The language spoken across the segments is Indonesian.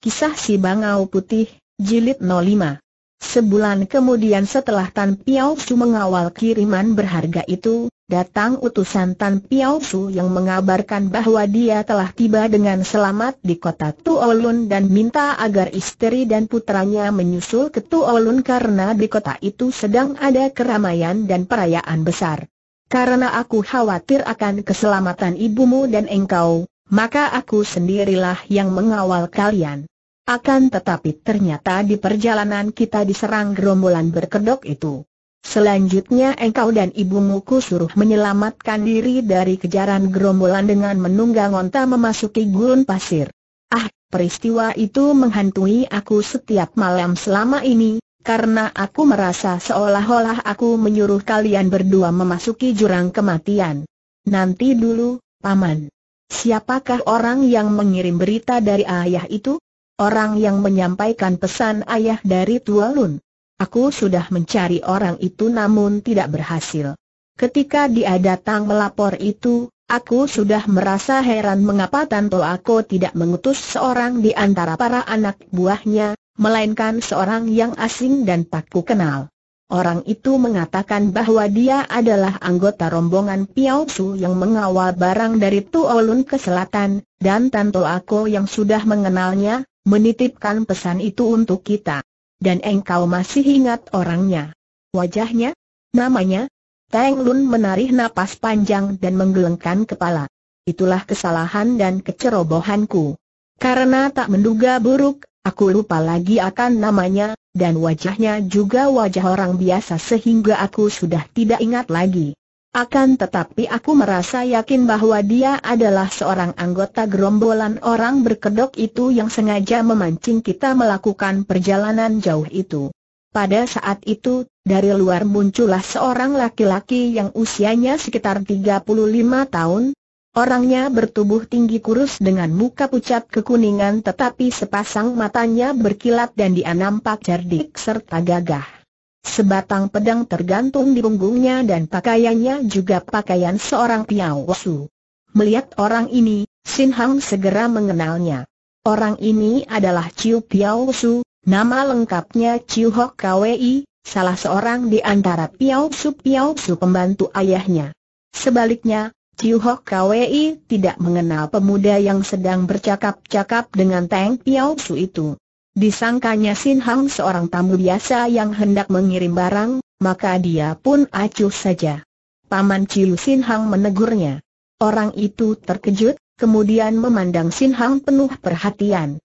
Kisah Si Bangau Putih, Jilid 05 Sebulan kemudian setelah Tan Piao Su mengawal kiriman berharga itu, datang utusan Tan Piao Su yang mengabarkan bahwa dia telah tiba dengan selamat di kota Tuolun dan minta agar istri dan putranya menyusul ke Tuolun karena di kota itu sedang ada keramaian dan perayaan besar. Karena aku khawatir akan keselamatan ibumu dan engkau, maka aku sendirilah yang mengawal kalian. Akan tetapi ternyata di perjalanan kita diserang gerombolan berkedok itu. Selanjutnya engkau dan ibumu suruh menyelamatkan diri dari kejaran gerombolan dengan menunggang onta memasuki gurun pasir. Ah, peristiwa itu menghantui aku setiap malam selama ini, karena aku merasa seolah-olah aku menyuruh kalian berdua memasuki jurang kematian. Nanti dulu, Paman. Siapakah orang yang mengirim berita dari ayah itu? orang yang menyampaikan pesan ayah dari Tua Lun. Aku sudah mencari orang itu namun tidak berhasil. Ketika dia datang melapor itu, aku sudah merasa heran mengapa Tanto Ako tidak mengutus seorang di antara para anak buahnya, melainkan seorang yang asing dan tak ku kenal. Orang itu mengatakan bahwa dia adalah anggota rombongan Piao Su yang mengawal barang dari Tuolun ke selatan, dan Tanto Ako yang sudah mengenalnya, menitipkan pesan itu untuk kita. Dan engkau masih ingat orangnya? Wajahnya? Namanya? Teng Lun menarik napas panjang dan menggelengkan kepala. Itulah kesalahan dan kecerobohanku. Karena tak menduga buruk, aku lupa lagi akan namanya, dan wajahnya juga wajah orang biasa sehingga aku sudah tidak ingat lagi. Akan tetapi aku merasa yakin bahwa dia adalah seorang anggota gerombolan orang berkedok itu yang sengaja memancing kita melakukan perjalanan jauh itu. Pada saat itu, dari luar muncullah seorang laki-laki yang usianya sekitar 35 tahun. Orangnya bertubuh tinggi kurus dengan muka pucat kekuningan tetapi sepasang matanya berkilat dan dia nampak cerdik serta gagah. Sebatang pedang tergantung di punggungnya dan pakaiannya juga pakaian seorang piawasu. Melihat orang ini, Sin Hang segera mengenalnya. Orang ini adalah Piau Su, nama lengkapnya Chiu Hok Kwei, salah seorang di antara Piau Su pembantu ayahnya. Sebaliknya, Chiu Hok Kwei tidak mengenal pemuda yang sedang bercakap-cakap dengan Teng Su itu. Disangkanya Sin Hang seorang tamu biasa yang hendak mengirim barang, maka dia pun acuh saja. Paman Ciu Sin Hang menegurnya. Orang itu terkejut, kemudian memandang Sin Hang penuh perhatian.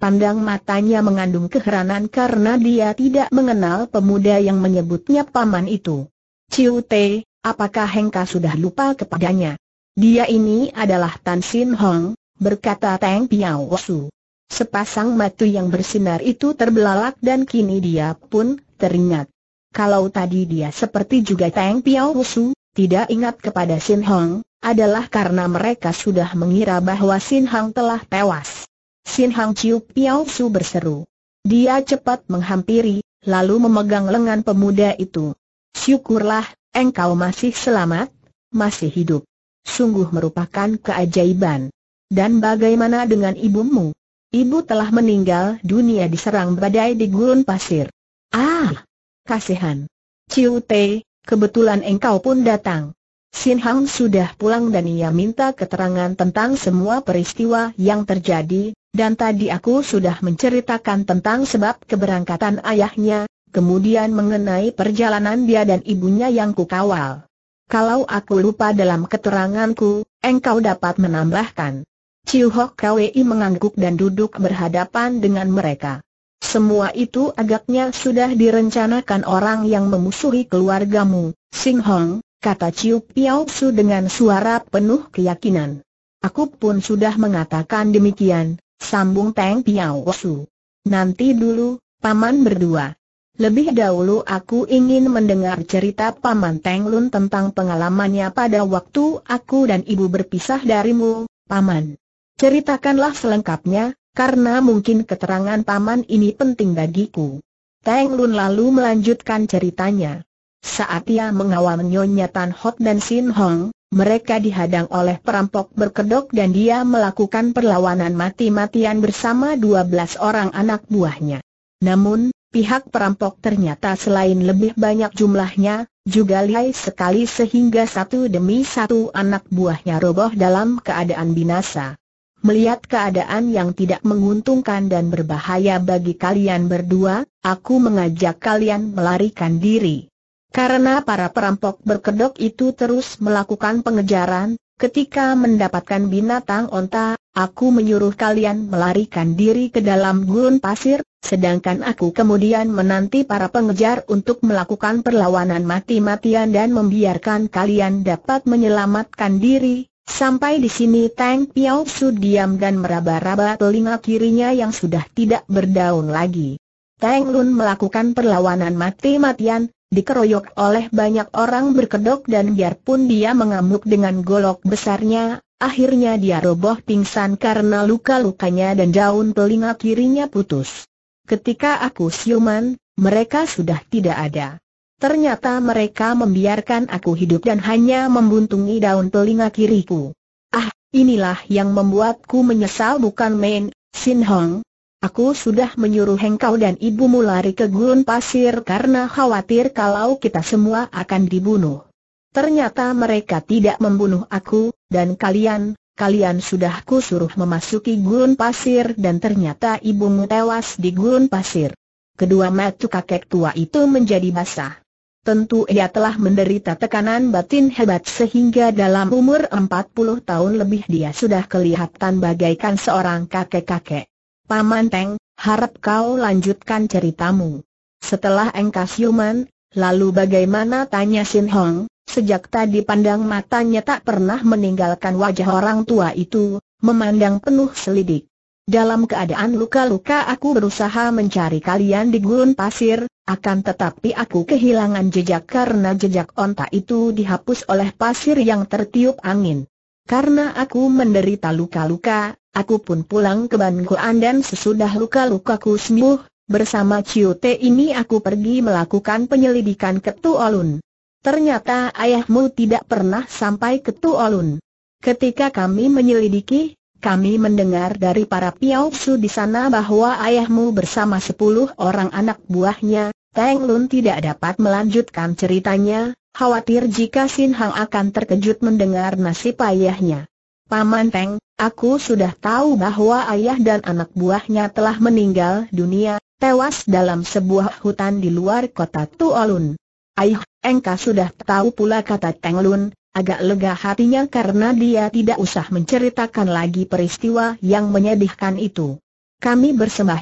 Pandang matanya mengandung keheranan karena dia tidak mengenal pemuda yang menyebutnya paman itu. Ciu Te, apakah Hengka sudah lupa kepadanya? Dia ini adalah Tan Sin Hong, berkata Teng Piao Su. Sepasang mata yang bersinar itu terbelalak dan kini dia pun teringat. Kalau tadi dia seperti juga Tang Piao Wusu, tidak ingat kepada Sin Hong, adalah karena mereka sudah mengira bahwa Sin Hong telah tewas. Sin Hong Chiu Piao Su berseru. Dia cepat menghampiri, lalu memegang lengan pemuda itu. Syukurlah, engkau masih selamat, masih hidup. Sungguh merupakan keajaiban. Dan bagaimana dengan ibumu? Ibu telah meninggal dunia diserang badai di gurun pasir. Ah! Kasihan. Ciu Te, kebetulan engkau pun datang. Sin Hang sudah pulang dan ia minta keterangan tentang semua peristiwa yang terjadi, dan tadi aku sudah menceritakan tentang sebab keberangkatan ayahnya, kemudian mengenai perjalanan dia dan ibunya yang kukawal. Kalau aku lupa dalam keteranganku, engkau dapat menambahkan. Chiu Hok Kwei mengangguk dan duduk berhadapan dengan mereka. Semua itu agaknya sudah direncanakan orang yang memusuhi keluargamu, Sing Hong, kata Chiu Piao Su dengan suara penuh keyakinan. Aku pun sudah mengatakan demikian, sambung Teng Piao Su. Nanti dulu, Paman berdua. Lebih dahulu aku ingin mendengar cerita Paman Teng Lun tentang pengalamannya pada waktu aku dan ibu berpisah darimu, Paman. Ceritakanlah selengkapnya, karena mungkin keterangan paman ini penting bagiku. Teng Lun lalu melanjutkan ceritanya. Saat ia mengawal Nyonya Tan Hot dan Sin Hong, mereka dihadang oleh perampok berkedok dan dia melakukan perlawanan mati-matian bersama 12 orang anak buahnya. Namun, pihak perampok ternyata selain lebih banyak jumlahnya, juga lihai sekali sehingga satu demi satu anak buahnya roboh dalam keadaan binasa. Melihat keadaan yang tidak menguntungkan dan berbahaya bagi kalian berdua, aku mengajak kalian melarikan diri. Karena para perampok berkedok itu terus melakukan pengejaran, ketika mendapatkan binatang onta, aku menyuruh kalian melarikan diri ke dalam gurun pasir, sedangkan aku kemudian menanti para pengejar untuk melakukan perlawanan mati-matian dan membiarkan kalian dapat menyelamatkan diri, Sampai di sini Tang Piao Su diam dan meraba-raba telinga kirinya yang sudah tidak berdaun lagi. Tang Lun melakukan perlawanan mati-matian, dikeroyok oleh banyak orang berkedok dan biarpun dia mengamuk dengan golok besarnya, akhirnya dia roboh pingsan karena luka-lukanya dan daun telinga kirinya putus. Ketika aku siuman, mereka sudah tidak ada. Ternyata mereka membiarkan aku hidup dan hanya membuntungi daun telinga kiriku. Ah, inilah yang membuatku menyesal bukan main, Sin Hong. Aku sudah menyuruh engkau dan ibumu lari ke gurun pasir karena khawatir kalau kita semua akan dibunuh. Ternyata mereka tidak membunuh aku, dan kalian, kalian sudah suruh memasuki gurun pasir dan ternyata ibumu tewas di gurun pasir. Kedua mata kakek tua itu menjadi basah tentu ia telah menderita tekanan batin hebat sehingga dalam umur 40 tahun lebih dia sudah kelihatan bagaikan seorang kakek-kakek. Paman Teng, harap kau lanjutkan ceritamu. Setelah engkas Yuman, lalu bagaimana tanya Sin Hong, sejak tadi pandang matanya tak pernah meninggalkan wajah orang tua itu, memandang penuh selidik. Dalam keadaan luka-luka aku berusaha mencari kalian di gurun pasir, akan tetapi aku kehilangan jejak karena jejak onta itu dihapus oleh pasir yang tertiup angin. Karena aku menderita luka-luka, aku pun pulang ke Bangkuan dan sesudah luka-lukaku sembuh, bersama Ciute ini aku pergi melakukan penyelidikan ke Tuolun. Ternyata ayahmu tidak pernah sampai ke Tuolun. Ketika kami menyelidiki, kami mendengar dari para piausu di sana bahwa ayahmu bersama sepuluh orang anak buahnya, Teng Lun tidak dapat melanjutkan ceritanya, khawatir jika Sin Hang akan terkejut mendengar nasib ayahnya. Paman Teng, aku sudah tahu bahwa ayah dan anak buahnya telah meninggal dunia, tewas dalam sebuah hutan di luar kota Tuolun. Ayah, engkau sudah tahu pula kata Teng Lun, agak lega hatinya karena dia tidak usah menceritakan lagi peristiwa yang menyedihkan itu. Kami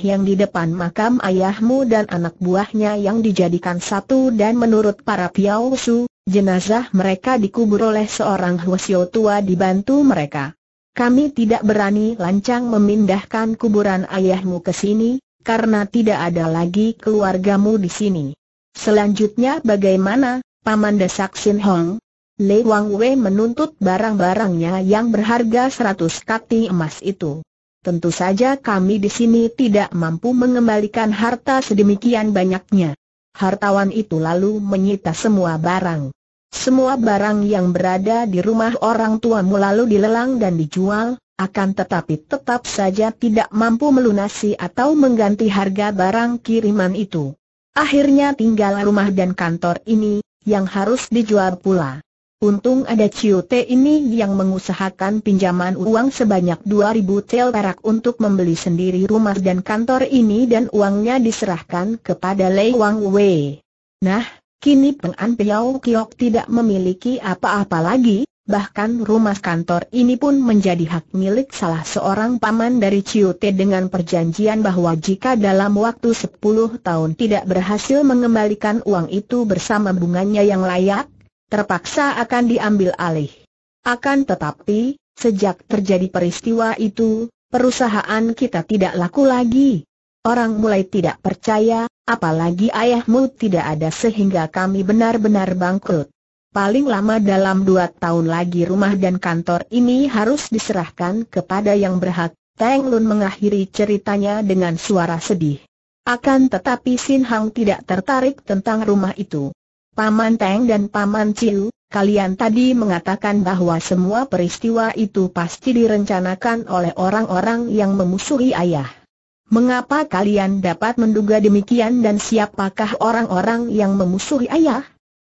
yang di depan makam ayahmu dan anak buahnya yang dijadikan satu dan menurut para piausu, jenazah mereka dikubur oleh seorang hwasyo tua dibantu mereka. Kami tidak berani lancang memindahkan kuburan ayahmu ke sini, karena tidak ada lagi keluargamu di sini. Selanjutnya bagaimana, Paman Desak Sin Hong? Lei Wang Wei menuntut barang-barangnya yang berharga seratus kati emas itu. Tentu saja kami di sini tidak mampu mengembalikan harta sedemikian banyaknya. Hartawan itu lalu menyita semua barang. Semua barang yang berada di rumah orang tuamu lalu dilelang dan dijual, akan tetapi tetap saja tidak mampu melunasi atau mengganti harga barang kiriman itu. Akhirnya tinggal rumah dan kantor ini, yang harus dijual pula. Untung ada Ciote ini yang mengusahakan pinjaman uang sebanyak 2000 tel perak untuk membeli sendiri rumah dan kantor ini dan uangnya diserahkan kepada Lei Wang Wei. Nah, kini Peng An Piao Kiok tidak memiliki apa-apa lagi, bahkan rumah kantor ini pun menjadi hak milik salah seorang paman dari Ciote dengan perjanjian bahwa jika dalam waktu 10 tahun tidak berhasil mengembalikan uang itu bersama bunganya yang layak, terpaksa akan diambil alih. Akan tetapi, sejak terjadi peristiwa itu, perusahaan kita tidak laku lagi. Orang mulai tidak percaya, apalagi ayahmu tidak ada sehingga kami benar-benar bangkrut. Paling lama dalam dua tahun lagi rumah dan kantor ini harus diserahkan kepada yang berhak. Teng Lun mengakhiri ceritanya dengan suara sedih. Akan tetapi Sin Hang tidak tertarik tentang rumah itu. Paman Teng dan Paman Ciu, kalian tadi mengatakan bahwa semua peristiwa itu pasti direncanakan oleh orang-orang yang memusuhi ayah. Mengapa kalian dapat menduga demikian dan siapakah orang-orang yang memusuhi ayah?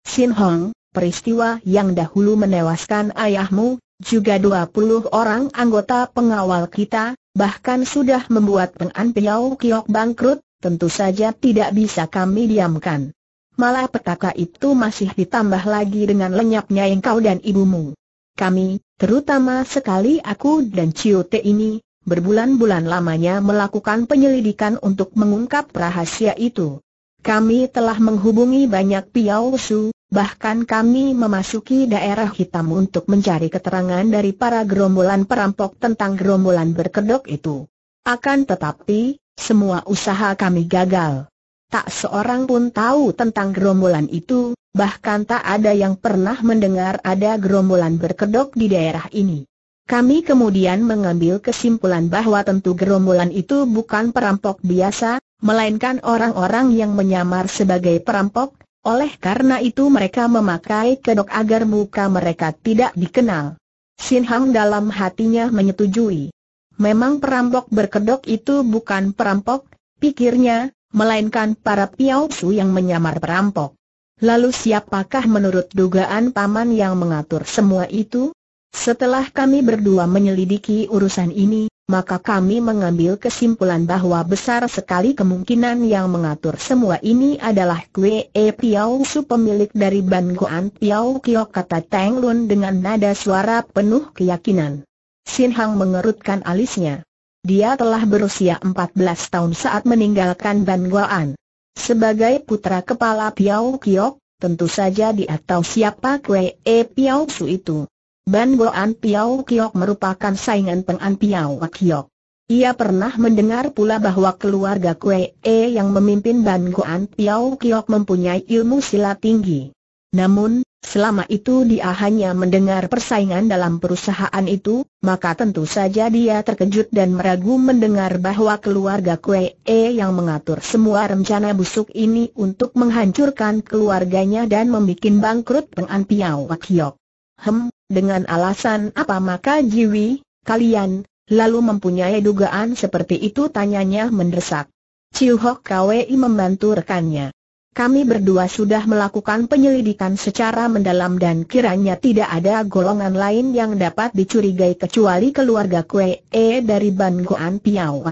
Sin Hong, peristiwa yang dahulu menewaskan ayahmu, juga 20 orang anggota pengawal kita, bahkan sudah membuat Peng An Kiok bangkrut, tentu saja tidak bisa kami diamkan. Malah petaka itu masih ditambah lagi dengan lenyapnya engkau dan ibumu. Kami, terutama sekali aku dan Ciote ini, berbulan-bulan lamanya melakukan penyelidikan untuk mengungkap rahasia itu. Kami telah menghubungi banyak piausu, bahkan kami memasuki daerah hitam untuk mencari keterangan dari para gerombolan perampok tentang gerombolan berkedok itu. Akan tetapi, semua usaha kami gagal. Tak seorang pun tahu tentang gerombolan itu, bahkan tak ada yang pernah mendengar ada gerombolan berkedok di daerah ini. Kami kemudian mengambil kesimpulan bahwa tentu gerombolan itu bukan perampok biasa, melainkan orang-orang yang menyamar sebagai perampok, oleh karena itu mereka memakai kedok agar muka mereka tidak dikenal. Sin Hang dalam hatinya menyetujui. Memang perampok berkedok itu bukan perampok, pikirnya, melainkan para Su yang menyamar perampok. Lalu siapakah menurut dugaan paman yang mengatur semua itu? Setelah kami berdua menyelidiki urusan ini, maka kami mengambil kesimpulan bahwa besar sekali kemungkinan yang mengatur semua ini adalah Kwe E Piao Su pemilik dari Ban Goan Piao Kio kata Teng Lun dengan nada suara penuh keyakinan. Sin Hang mengerutkan alisnya. Dia telah berusia 14 tahun saat meninggalkan Ban Guan. Sebagai putra kepala Piao Kiok, tentu saja dia tahu siapa Kwe E Piao Su itu. Ban Guan Piao Kiok merupakan saingan Pengan Piao Kiok. Ia pernah mendengar pula bahwa keluarga Kwe E yang memimpin Ban Guan Piao Kiok mempunyai ilmu silat tinggi. Namun, selama itu dia hanya mendengar persaingan dalam perusahaan itu, maka tentu saja dia terkejut dan meragu mendengar bahwa keluarga Kue E yang mengatur semua rencana busuk ini untuk menghancurkan keluarganya dan membuat bangkrut Peng Piao Wakyok. Hem, dengan alasan apa maka Jiwi, kalian, lalu mempunyai dugaan seperti itu tanyanya mendesak. Chiu Hok Kwei membantu rekannya kami berdua sudah melakukan penyelidikan secara mendalam dan kiranya tidak ada golongan lain yang dapat dicurigai kecuali keluarga Kue E dari Ban Goan Piao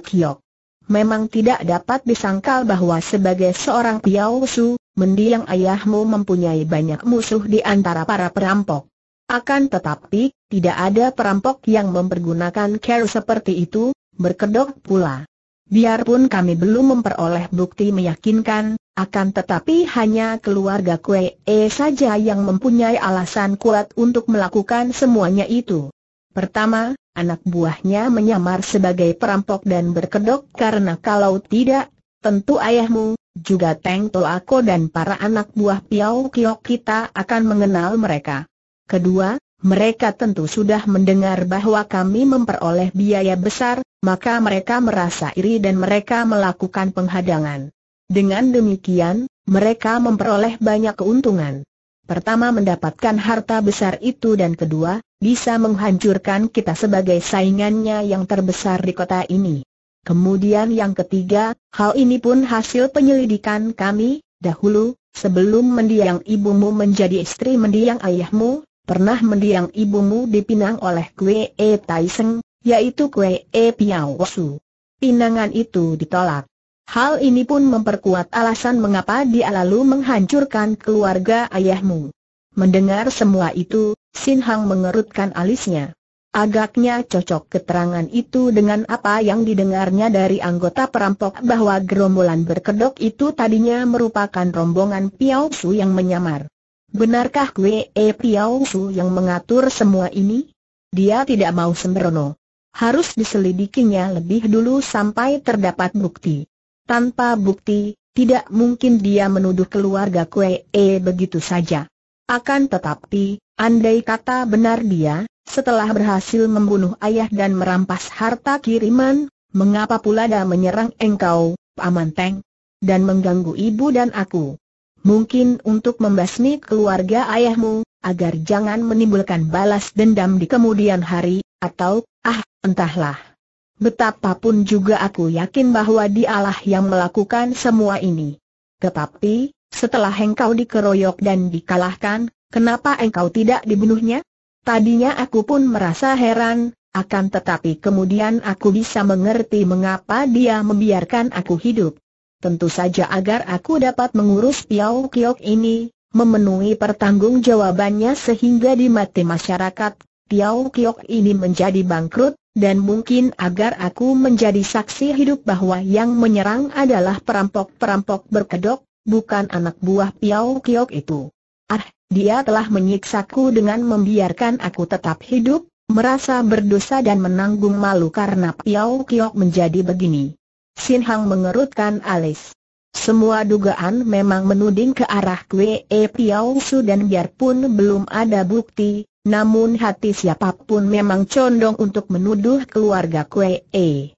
Memang tidak dapat disangkal bahwa sebagai seorang Piau Su, mendiang ayahmu mempunyai banyak musuh di antara para perampok. Akan tetapi, tidak ada perampok yang mempergunakan care seperti itu, berkedok pula. Biarpun kami belum memperoleh bukti meyakinkan, akan tetapi hanya keluarga Kue E saja yang mempunyai alasan kuat untuk melakukan semuanya itu. Pertama, anak buahnya menyamar sebagai perampok dan berkedok karena kalau tidak, tentu ayahmu, juga Teng Toako dan para anak buah Piao Kiok kita akan mengenal mereka. Kedua, mereka tentu sudah mendengar bahwa kami memperoleh biaya besar, maka mereka merasa iri dan mereka melakukan penghadangan. Dengan demikian, mereka memperoleh banyak keuntungan. Pertama mendapatkan harta besar itu dan kedua, bisa menghancurkan kita sebagai saingannya yang terbesar di kota ini. Kemudian yang ketiga, hal ini pun hasil penyelidikan kami, dahulu, sebelum mendiang ibumu menjadi istri mendiang ayahmu, pernah mendiang ibumu dipinang oleh Kue E Taiseng, yaitu Kue E Piao Su. Pinangan itu ditolak. Hal ini pun memperkuat alasan mengapa dia lalu menghancurkan keluarga ayahmu. Mendengar semua itu, Sin Hang mengerutkan alisnya. Agaknya cocok keterangan itu dengan apa yang didengarnya dari anggota perampok bahwa gerombolan berkedok itu tadinya merupakan rombongan Piao Su yang menyamar. Benarkah Kwe E Piao Su yang mengatur semua ini? Dia tidak mau sembrono. Harus diselidikinya lebih dulu sampai terdapat bukti. Tanpa bukti, tidak mungkin dia menuduh keluarga Kwe E begitu saja. Akan tetapi, andai kata benar dia, setelah berhasil membunuh ayah dan merampas harta kiriman, mengapa pula dia menyerang engkau, Paman Teng, dan mengganggu ibu dan aku? Mungkin untuk membasmi keluarga ayahmu, agar jangan menimbulkan balas dendam di kemudian hari, atau, ah, entahlah. Betapapun juga aku yakin bahwa dialah yang melakukan semua ini. Tetapi, setelah engkau dikeroyok dan dikalahkan, kenapa engkau tidak dibunuhnya? Tadinya aku pun merasa heran, akan tetapi kemudian aku bisa mengerti mengapa dia membiarkan aku hidup tentu saja agar aku dapat mengurus Piau Kiok ini, memenuhi pertanggungjawabannya sehingga di mati masyarakat, Piau Kiok ini menjadi bangkrut, dan mungkin agar aku menjadi saksi hidup bahwa yang menyerang adalah perampok-perampok berkedok, bukan anak buah Piau Kiok itu. Ah, dia telah menyiksaku dengan membiarkan aku tetap hidup, merasa berdosa dan menanggung malu karena Piau Kiok menjadi begini. Sin Hang mengerutkan alis. Semua dugaan memang menuding ke arah Kwe e Piao Su dan biarpun belum ada bukti, namun hati siapapun memang condong untuk menuduh keluarga Kwe E.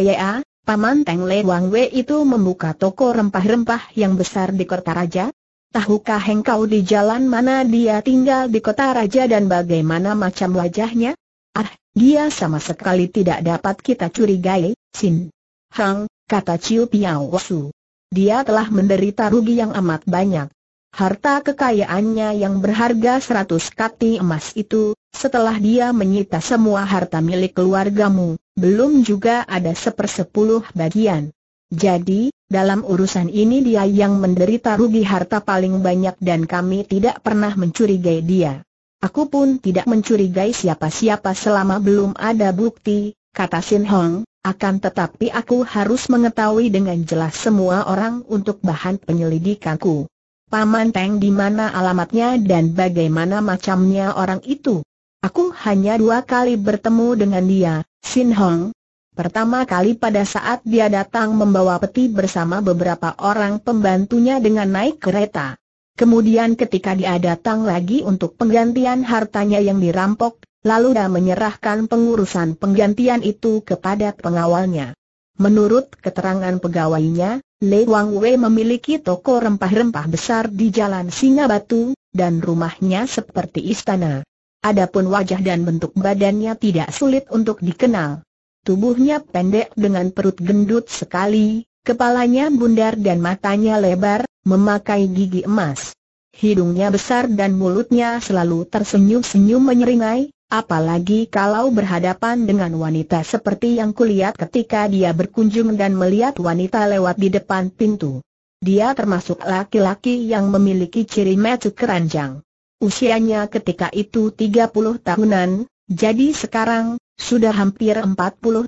ya, Paman Teng Le Wang Wei itu membuka toko rempah-rempah yang besar di kota raja? Tahukah engkau di jalan mana dia tinggal di kota raja dan bagaimana macam wajahnya? Ah, dia sama sekali tidak dapat kita curigai, Sin. Hang, kata Ciu Piau Wasu. Dia telah menderita rugi yang amat banyak. Harta kekayaannya yang berharga seratus kati emas itu, setelah dia menyita semua harta milik keluargamu, belum juga ada sepersepuluh bagian. Jadi, dalam urusan ini dia yang menderita rugi harta paling banyak dan kami tidak pernah mencurigai dia. Aku pun tidak mencurigai siapa-siapa selama belum ada bukti, kata Sin Hong, akan tetapi aku harus mengetahui dengan jelas semua orang untuk bahan penyelidikanku. Paman Teng di mana alamatnya dan bagaimana macamnya orang itu. Aku hanya dua kali bertemu dengan dia, Sin Hong. Pertama kali pada saat dia datang membawa peti bersama beberapa orang pembantunya dengan naik kereta. Kemudian ketika dia datang lagi untuk penggantian hartanya yang dirampok, lalu dia menyerahkan pengurusan penggantian itu kepada pengawalnya. Menurut keterangan pegawainya, Lei Wang Wei memiliki toko rempah-rempah besar di Jalan Singa Batu, dan rumahnya seperti istana. Adapun wajah dan bentuk badannya tidak sulit untuk dikenal. Tubuhnya pendek dengan perut gendut sekali, kepalanya bundar dan matanya lebar, memakai gigi emas. Hidungnya besar dan mulutnya selalu tersenyum-senyum menyeringai, Apalagi kalau berhadapan dengan wanita seperti yang kulihat ketika dia berkunjung dan melihat wanita lewat di depan pintu. Dia termasuk laki-laki yang memiliki ciri metu keranjang. Usianya ketika itu 30 tahunan, jadi sekarang, sudah hampir 40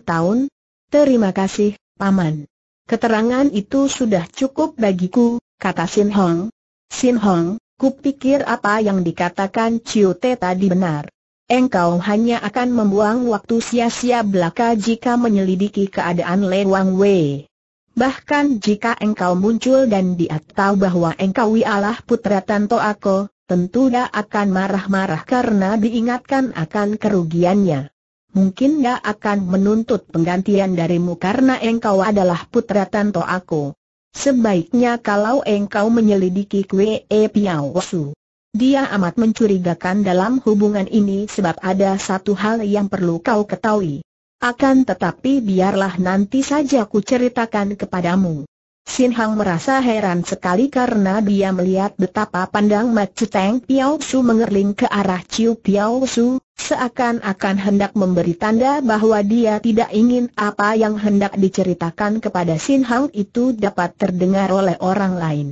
tahun. Terima kasih, Paman. Keterangan itu sudah cukup bagiku, kata Sin Hong. Sin Hong, kupikir apa yang dikatakan Ciu Te tadi benar engkau hanya akan membuang waktu sia-sia belaka jika menyelidiki keadaan Le Wang Wei. Bahkan jika engkau muncul dan dia tahu bahwa engkau ialah putra Tanto Ako, tentu dia akan marah-marah karena diingatkan akan kerugiannya. Mungkin dia akan menuntut penggantian darimu karena engkau adalah putra Tanto Ako. Sebaiknya kalau engkau menyelidiki Kwee Piao Su dia amat mencurigakan dalam hubungan ini sebab ada satu hal yang perlu kau ketahui. Akan tetapi biarlah nanti saja ku ceritakan kepadamu. Sin Hang merasa heran sekali karena dia melihat betapa pandang Macu Teng Piao Su mengerling ke arah Ciu Piao Su, seakan-akan hendak memberi tanda bahwa dia tidak ingin apa yang hendak diceritakan kepada Sin Hang itu dapat terdengar oleh orang lain.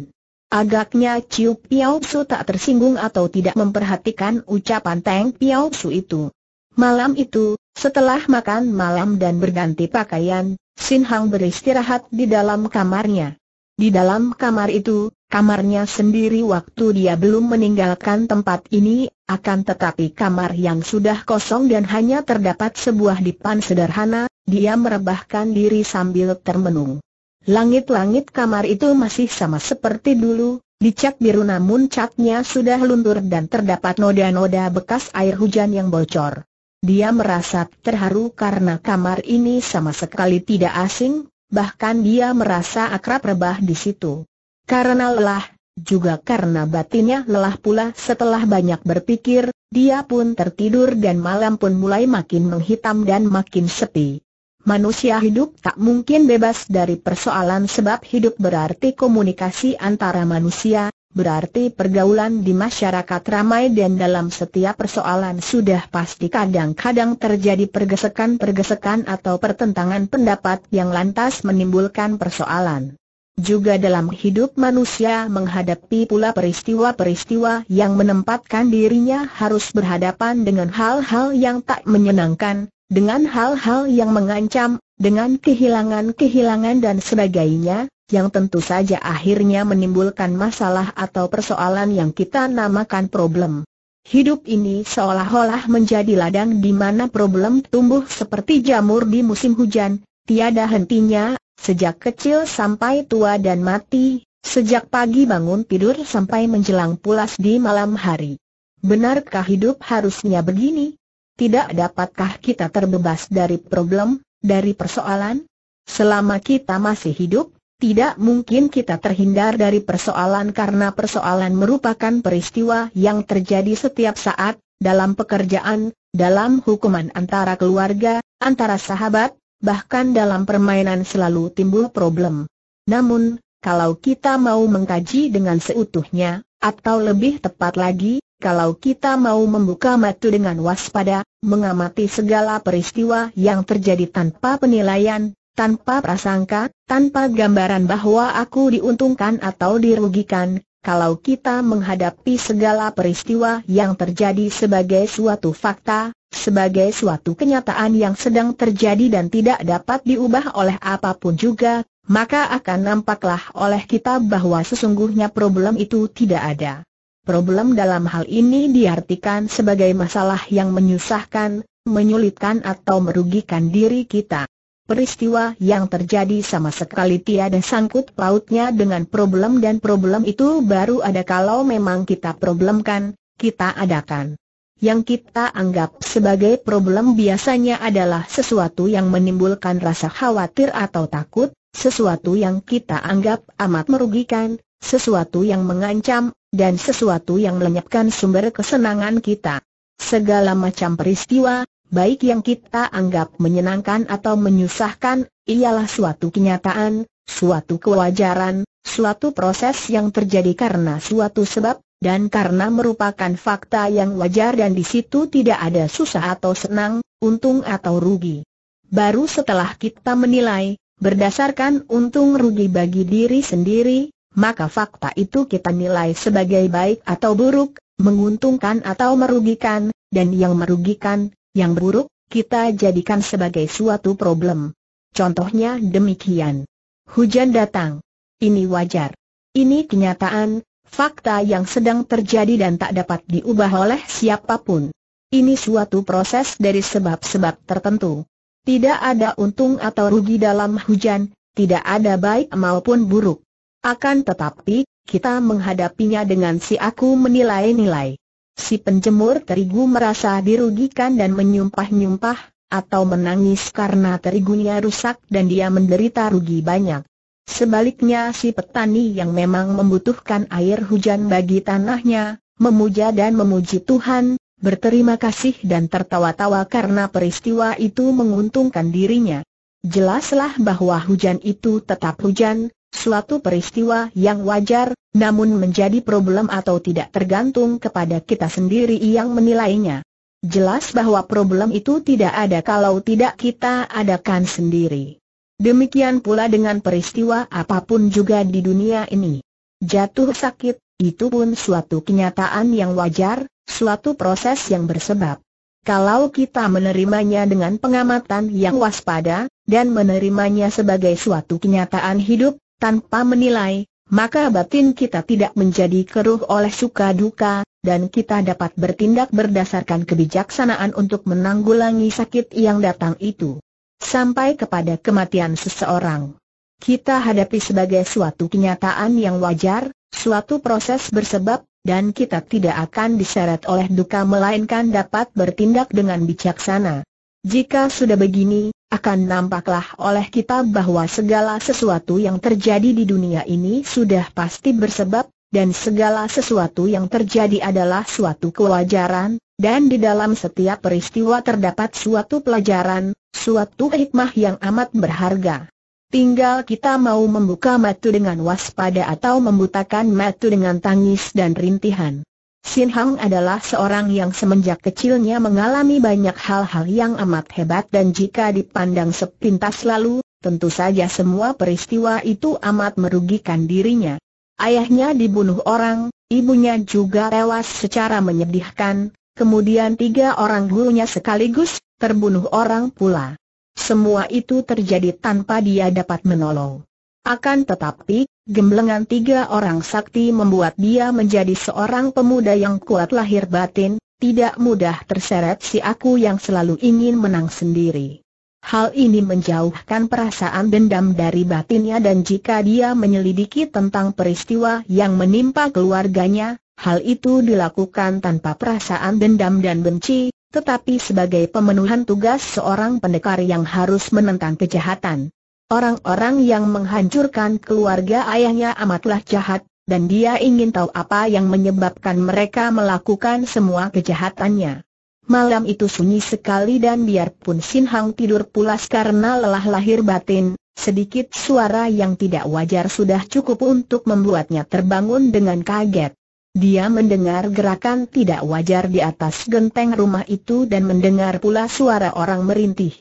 Agaknya Ciu Piao Su tak tersinggung atau tidak memperhatikan ucapan Teng Piao Su itu. Malam itu, setelah makan malam dan berganti pakaian, Sin Hang beristirahat di dalam kamarnya. Di dalam kamar itu, kamarnya sendiri waktu dia belum meninggalkan tempat ini, akan tetapi kamar yang sudah kosong dan hanya terdapat sebuah dipan sederhana, dia merebahkan diri sambil termenung. Langit-langit kamar itu masih sama seperti dulu, dicat biru namun catnya sudah luntur dan terdapat noda-noda bekas air hujan yang bocor. Dia merasa terharu karena kamar ini sama sekali tidak asing, bahkan dia merasa akrab rebah di situ. Karena lelah, juga karena batinnya lelah pula setelah banyak berpikir, dia pun tertidur dan malam pun mulai makin menghitam dan makin sepi manusia hidup tak mungkin bebas dari persoalan sebab hidup berarti komunikasi antara manusia, berarti pergaulan di masyarakat ramai dan dalam setiap persoalan sudah pasti kadang-kadang terjadi pergesekan-pergesekan atau pertentangan pendapat yang lantas menimbulkan persoalan. Juga dalam hidup manusia menghadapi pula peristiwa-peristiwa yang menempatkan dirinya harus berhadapan dengan hal-hal yang tak menyenangkan, dengan hal-hal yang mengancam, dengan kehilangan-kehilangan dan sebagainya, yang tentu saja akhirnya menimbulkan masalah atau persoalan yang kita namakan problem. Hidup ini seolah-olah menjadi ladang di mana problem tumbuh seperti jamur di musim hujan, tiada hentinya, sejak kecil sampai tua dan mati, sejak pagi bangun tidur sampai menjelang pulas di malam hari. Benarkah hidup harusnya begini? tidak dapatkah kita terbebas dari problem, dari persoalan? Selama kita masih hidup, tidak mungkin kita terhindar dari persoalan karena persoalan merupakan peristiwa yang terjadi setiap saat, dalam pekerjaan, dalam hukuman antara keluarga, antara sahabat, bahkan dalam permainan selalu timbul problem. Namun, kalau kita mau mengkaji dengan seutuhnya, atau lebih tepat lagi, kalau kita mau membuka mata dengan waspada, mengamati segala peristiwa yang terjadi tanpa penilaian, tanpa prasangka, tanpa gambaran bahwa aku diuntungkan atau dirugikan, kalau kita menghadapi segala peristiwa yang terjadi sebagai suatu fakta, sebagai suatu kenyataan yang sedang terjadi dan tidak dapat diubah oleh apapun juga, maka akan nampaklah oleh kita bahwa sesungguhnya problem itu tidak ada. Problem dalam hal ini diartikan sebagai masalah yang menyusahkan, menyulitkan atau merugikan diri kita. Peristiwa yang terjadi sama sekali tiada sangkut pautnya dengan problem dan problem itu baru ada kalau memang kita problemkan, kita adakan. Yang kita anggap sebagai problem biasanya adalah sesuatu yang menimbulkan rasa khawatir atau takut, sesuatu yang kita anggap amat merugikan, sesuatu yang mengancam, dan sesuatu yang melenyapkan sumber kesenangan kita. Segala macam peristiwa, baik yang kita anggap menyenangkan atau menyusahkan, ialah suatu kenyataan, suatu kewajaran, suatu proses yang terjadi karena suatu sebab, dan karena merupakan fakta yang wajar dan di situ tidak ada susah atau senang, untung atau rugi. Baru setelah kita menilai, berdasarkan untung rugi bagi diri sendiri, maka fakta itu kita nilai sebagai baik atau buruk, menguntungkan atau merugikan, dan yang merugikan, yang buruk, kita jadikan sebagai suatu problem. Contohnya demikian. Hujan datang. Ini wajar. Ini kenyataan, fakta yang sedang terjadi dan tak dapat diubah oleh siapapun. Ini suatu proses dari sebab-sebab tertentu. Tidak ada untung atau rugi dalam hujan, tidak ada baik maupun buruk. Akan tetapi, kita menghadapinya dengan si aku menilai-nilai. Si penjemur terigu merasa dirugikan dan menyumpah-nyumpah, atau menangis karena terigunya rusak dan dia menderita rugi banyak. Sebaliknya si petani yang memang membutuhkan air hujan bagi tanahnya, memuja dan memuji Tuhan, berterima kasih dan tertawa-tawa karena peristiwa itu menguntungkan dirinya. Jelaslah bahwa hujan itu tetap hujan, Suatu peristiwa yang wajar, namun menjadi problem atau tidak tergantung kepada kita sendiri yang menilainya. Jelas bahwa problem itu tidak ada kalau tidak kita adakan sendiri. Demikian pula dengan peristiwa apapun juga di dunia ini. Jatuh sakit, itu pun suatu kenyataan yang wajar, suatu proses yang bersebab. Kalau kita menerimanya dengan pengamatan yang waspada, dan menerimanya sebagai suatu kenyataan hidup, tanpa menilai, maka batin kita tidak menjadi keruh oleh suka duka, dan kita dapat bertindak berdasarkan kebijaksanaan untuk menanggulangi sakit yang datang itu. Sampai kepada kematian seseorang. Kita hadapi sebagai suatu kenyataan yang wajar, suatu proses bersebab, dan kita tidak akan diseret oleh duka melainkan dapat bertindak dengan bijaksana. Jika sudah begini, akan nampaklah oleh kita bahwa segala sesuatu yang terjadi di dunia ini sudah pasti bersebab, dan segala sesuatu yang terjadi adalah suatu kewajaran, dan di dalam setiap peristiwa terdapat suatu pelajaran, suatu hikmah yang amat berharga. Tinggal kita mau membuka mata dengan waspada atau membutakan mata dengan tangis dan rintihan. Sin Hang adalah seorang yang semenjak kecilnya mengalami banyak hal-hal yang amat hebat dan jika dipandang sepintas lalu, tentu saja semua peristiwa itu amat merugikan dirinya. Ayahnya dibunuh orang, ibunya juga tewas secara menyedihkan, kemudian tiga orang gurunya sekaligus, terbunuh orang pula. Semua itu terjadi tanpa dia dapat menolong. Akan tetapi, Gemblengan tiga orang sakti membuat dia menjadi seorang pemuda yang kuat lahir batin, tidak mudah terseret si aku yang selalu ingin menang sendiri. Hal ini menjauhkan perasaan dendam dari batinnya dan jika dia menyelidiki tentang peristiwa yang menimpa keluarganya, hal itu dilakukan tanpa perasaan dendam dan benci, tetapi sebagai pemenuhan tugas seorang pendekar yang harus menentang kejahatan. Orang-orang yang menghancurkan keluarga ayahnya amatlah jahat, dan dia ingin tahu apa yang menyebabkan mereka melakukan semua kejahatannya. Malam itu sunyi sekali dan biarpun Sin Hang tidur pulas karena lelah lahir batin, sedikit suara yang tidak wajar sudah cukup untuk membuatnya terbangun dengan kaget. Dia mendengar gerakan tidak wajar di atas genteng rumah itu dan mendengar pula suara orang merintih.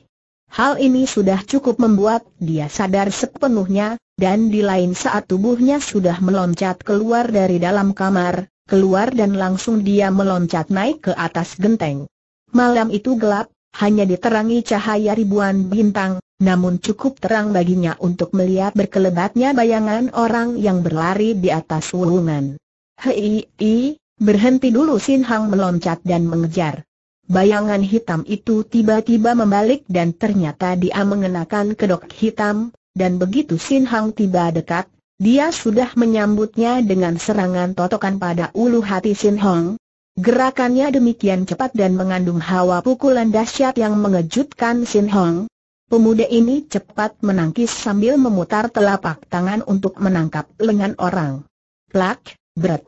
Hal ini sudah cukup membuat dia sadar sepenuhnya, dan di lain saat tubuhnya sudah meloncat keluar dari dalam kamar, keluar dan langsung dia meloncat naik ke atas genteng. Malam itu gelap, hanya diterangi cahaya ribuan bintang, namun cukup terang baginya untuk melihat berkelebatnya bayangan orang yang berlari di atas wulungan. Hei, berhenti dulu Sin Hang meloncat dan mengejar. Bayangan hitam itu tiba-tiba membalik dan ternyata dia mengenakan kedok hitam, dan begitu Sin Hang tiba dekat, dia sudah menyambutnya dengan serangan totokan pada ulu hati Sin Hong. Gerakannya demikian cepat dan mengandung hawa pukulan dahsyat yang mengejutkan Sin Hong. Pemuda ini cepat menangkis sambil memutar telapak tangan untuk menangkap lengan orang. Plak, berat.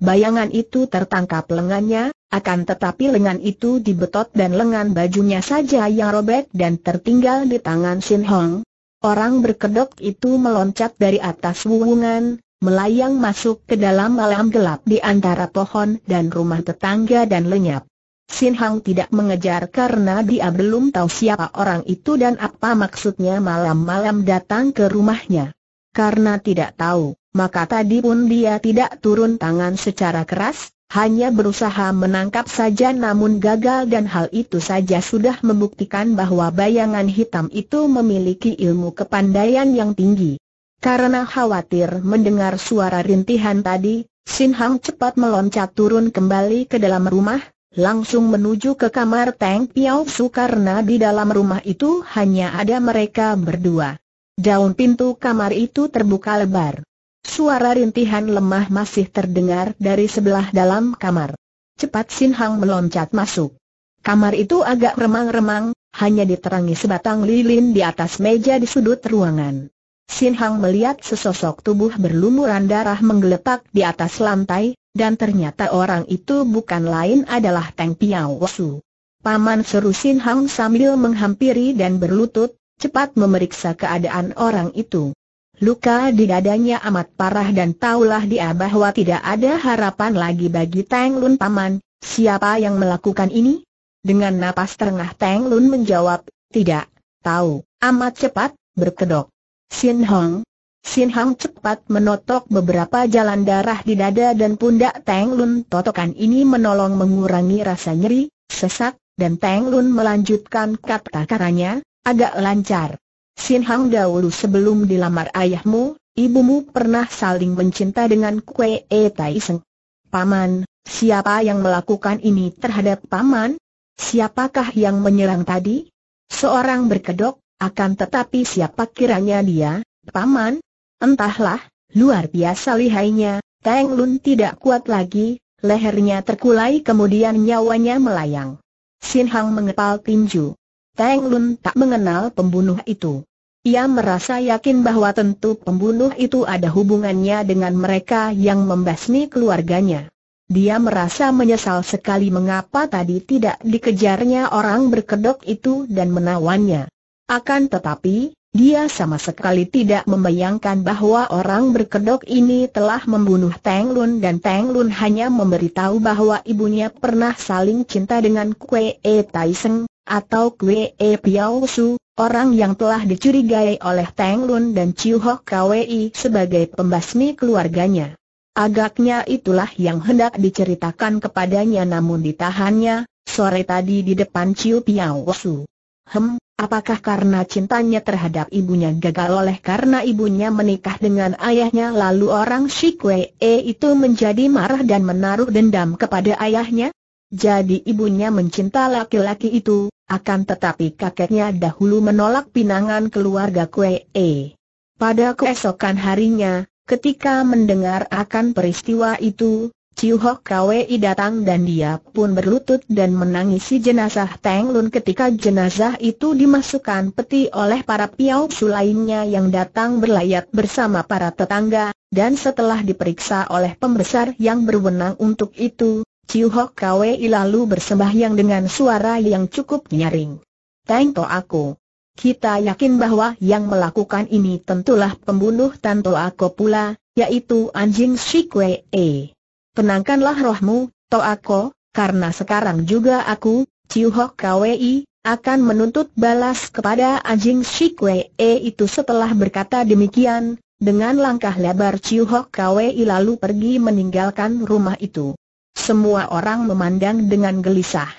Bayangan itu tertangkap lengannya, akan tetapi lengan itu dibetot dan lengan bajunya saja yang robek dan tertinggal di tangan Sin Hong. Orang berkedok itu meloncat dari atas wuwungan, melayang masuk ke dalam malam gelap di antara pohon dan rumah tetangga dan lenyap. Sin Hong tidak mengejar karena dia belum tahu siapa orang itu dan apa maksudnya malam-malam datang ke rumahnya. Karena tidak tahu, maka tadi pun dia tidak turun tangan secara keras, hanya berusaha menangkap saja namun gagal dan hal itu saja sudah membuktikan bahwa bayangan hitam itu memiliki ilmu kepandaian yang tinggi. Karena khawatir mendengar suara rintihan tadi, Sin Hang cepat meloncat turun kembali ke dalam rumah, langsung menuju ke kamar Teng Piao Su karena di dalam rumah itu hanya ada mereka berdua. Daun pintu kamar itu terbuka lebar. Suara rintihan lemah masih terdengar dari sebelah dalam kamar. Cepat Sin Hang meloncat masuk. Kamar itu agak remang-remang, hanya diterangi sebatang lilin di atas meja di sudut ruangan. Sin Hang melihat sesosok tubuh berlumuran darah menggeletak di atas lantai, dan ternyata orang itu bukan lain adalah Teng Piao Su. Paman seru Sin Hang sambil menghampiri dan berlutut, cepat memeriksa keadaan orang itu. Luka di dadanya amat parah dan taulah dia bahwa tidak ada harapan lagi bagi Teng Lun Paman, siapa yang melakukan ini? Dengan napas terengah Teng Lun menjawab, tidak, tahu, amat cepat, berkedok. Sin Hong. Sin Hong cepat menotok beberapa jalan darah di dada dan pundak Teng Lun totokan ini menolong mengurangi rasa nyeri, sesak, dan Teng Lun melanjutkan kata-katanya, Agak lancar. Sin Hang dahulu sebelum dilamar ayahmu, ibumu pernah saling mencinta dengan Kue E Tai Seng. Paman, siapa yang melakukan ini terhadap paman? Siapakah yang menyerang tadi? Seorang berkedok, akan tetapi siapa kiranya dia, paman? Entahlah, luar biasa lihainya, Teng Lun tidak kuat lagi, lehernya terkulai kemudian nyawanya melayang. Sin Hang mengepal tinju. Teng Lun tak mengenal pembunuh itu. Ia merasa yakin bahwa tentu pembunuh itu ada hubungannya dengan mereka yang membasmi keluarganya. Dia merasa menyesal sekali mengapa tadi tidak dikejarnya orang berkedok itu dan menawannya. Akan tetapi, dia sama sekali tidak membayangkan bahwa orang berkedok ini telah membunuh Teng Lun dan Teng Lun hanya memberitahu bahwa ibunya pernah saling cinta dengan Kue E Tai Seng, atau Kwee e Piao Su, orang yang telah dicurigai oleh Teng Lun dan Chiu Hok Kwee sebagai pembasmi keluarganya. Agaknya itulah yang hendak diceritakan kepadanya namun ditahannya, sore tadi di depan Chiu Piao Su. Hem, apakah karena cintanya terhadap ibunya gagal oleh karena ibunya menikah dengan ayahnya lalu orang Kwee e itu menjadi marah dan menaruh dendam kepada ayahnya? Jadi ibunya mencinta laki-laki itu, akan tetapi kakeknya dahulu menolak pinangan keluarga Kue e. Pada keesokan harinya, ketika mendengar akan peristiwa itu, Ciu Hok Kwei datang dan dia pun berlutut dan menangisi jenazah Teng Lun ketika jenazah itu dimasukkan peti oleh para piau lainnya yang datang berlayat bersama para tetangga, dan setelah diperiksa oleh pembesar yang berwenang untuk itu, Chiu Hok Kwei lalu bersembahyang dengan suara yang cukup nyaring. Tanto aku. Kita yakin bahwa yang melakukan ini tentulah pembunuh Tanto aku pula, yaitu anjing Si Kwei. E. Tenangkanlah rohmu, aku, karena sekarang juga aku, Chiu Hok Kwei, akan menuntut balas kepada anjing Si Kwei e itu setelah berkata demikian, dengan langkah lebar Chiu Hok Kwei lalu pergi meninggalkan rumah itu. Semua orang memandang dengan gelisah.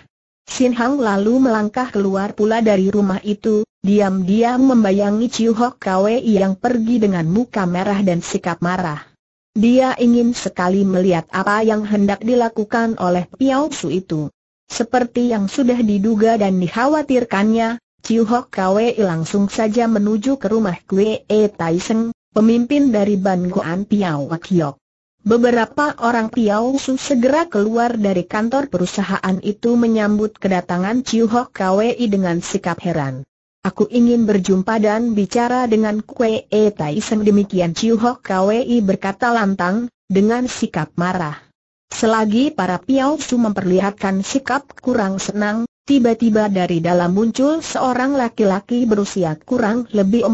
Sin Hang lalu melangkah keluar pula dari rumah itu, diam-diam membayangi Chiu Hok Kwei yang pergi dengan muka merah dan sikap marah. Dia ingin sekali melihat apa yang hendak dilakukan oleh Piao Su itu. Seperti yang sudah diduga dan dikhawatirkannya, Chiu Hok Kwei langsung saja menuju ke rumah Kwe Tai Seng, pemimpin dari Ban Goan Piao Wakiok. Beberapa orang Piao Su segera keluar dari kantor perusahaan itu menyambut kedatangan Chiu Hok Kwei dengan sikap heran. Aku ingin berjumpa dan bicara dengan Kwee Tai. Taisen demikian Chiu Hok Kwei berkata lantang, dengan sikap marah. Selagi para Piao Su memperlihatkan sikap kurang senang, tiba-tiba dari dalam muncul seorang laki-laki berusia kurang lebih 45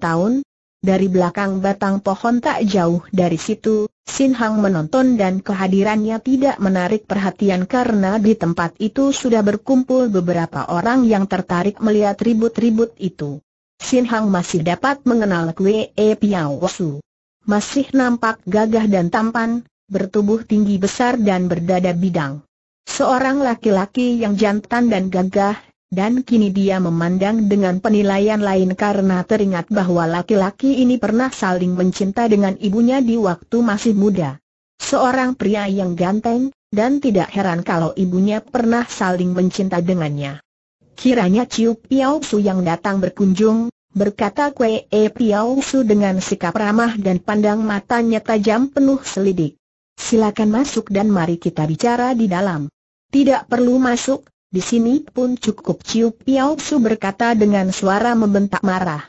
tahun, dari belakang batang pohon tak jauh dari situ, Sin Hang menonton dan kehadirannya tidak menarik perhatian karena di tempat itu sudah berkumpul beberapa orang yang tertarik melihat ribut-ribut itu. Sin Hang masih dapat mengenal Kwe E Piao Su. Masih nampak gagah dan tampan, bertubuh tinggi besar dan berdada bidang. Seorang laki-laki yang jantan dan gagah, dan kini dia memandang dengan penilaian lain karena teringat bahwa laki-laki ini pernah saling mencinta dengan ibunya di waktu masih muda. Seorang pria yang ganteng, dan tidak heran kalau ibunya pernah saling mencinta dengannya. Kiranya Ciu Piao Su yang datang berkunjung, berkata Kue E Piao Su dengan sikap ramah dan pandang matanya tajam penuh selidik. Silakan masuk dan mari kita bicara di dalam. Tidak perlu masuk, di sini pun cukup Ciu Piao Su berkata dengan suara membentak marah.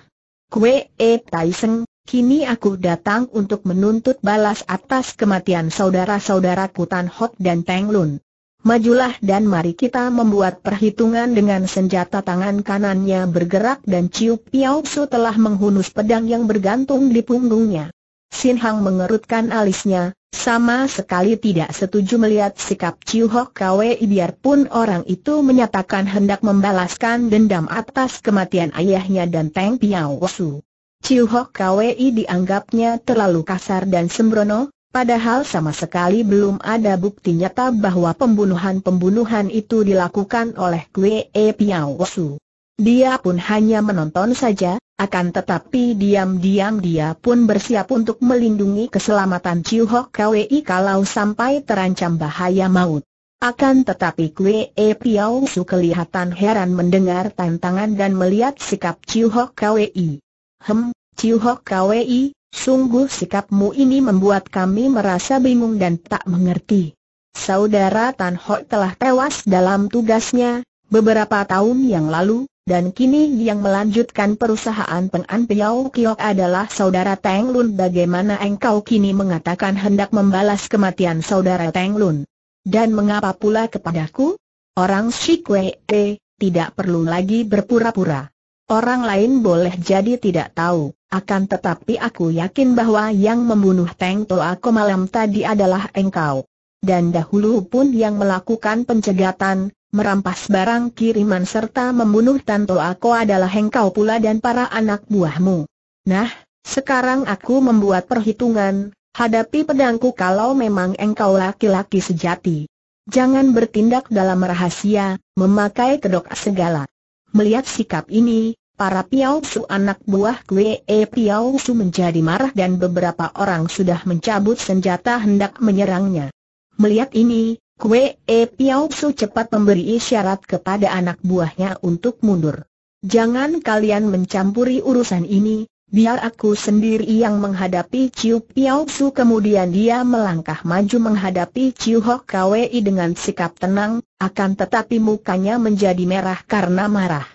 Kue E Tai Seng, kini aku datang untuk menuntut balas atas kematian saudara-saudaraku Tan Hot dan Teng Lun. Majulah dan mari kita membuat perhitungan dengan senjata tangan kanannya bergerak dan Ciu Piao Su telah menghunus pedang yang bergantung di punggungnya. Sin Hang mengerutkan alisnya, sama sekali tidak setuju melihat sikap Chiu Hok Kwei biarpun orang itu menyatakan hendak membalaskan dendam atas kematian ayahnya dan Teng Piao Su. Chiu Hok Kwei dianggapnya terlalu kasar dan sembrono, padahal sama sekali belum ada bukti nyata bahwa pembunuhan-pembunuhan itu dilakukan oleh Kwei Piao Su. Dia pun hanya menonton saja, akan tetapi diam-diam dia pun bersiap untuk melindungi keselamatan Chiu Hok Kwei kalau sampai terancam bahaya maut. Akan tetapi Kwei Piao Su kelihatan heran mendengar tantangan dan melihat sikap Chiu Hok Kwei. Hem, Chiu Hok Kwei, sungguh sikapmu ini membuat kami merasa bingung dan tak mengerti. Saudara Tan Hok telah tewas dalam tugasnya, beberapa tahun yang lalu, dan kini yang melanjutkan perusahaan Peng'an Piau Kiok adalah saudara Teng Lun bagaimana engkau kini mengatakan hendak membalas kematian saudara Teng Lun? Dan mengapa pula kepadaku? Orang Shikwe E, tidak perlu lagi berpura-pura. Orang lain boleh jadi tidak tahu, akan tetapi aku yakin bahwa yang membunuh Teng Toako malam tadi adalah engkau. Dan dahulu pun yang melakukan pencegatan, merampas barang kiriman serta membunuh Tanto aku adalah engkau pula dan para anak buahmu. Nah, sekarang aku membuat perhitungan, hadapi pedangku kalau memang engkau laki-laki sejati. Jangan bertindak dalam rahasia, memakai kedok segala. Melihat sikap ini, para Piao Su anak buah e Piao Su menjadi marah dan beberapa orang sudah mencabut senjata hendak menyerangnya. Melihat ini, Kue E Piao Su cepat memberi isyarat kepada anak buahnya untuk mundur. Jangan kalian mencampuri urusan ini, biar aku sendiri yang menghadapi Ciu Piao Su. Kemudian dia melangkah maju menghadapi Ciu Hok Kwei dengan sikap tenang, akan tetapi mukanya menjadi merah karena marah.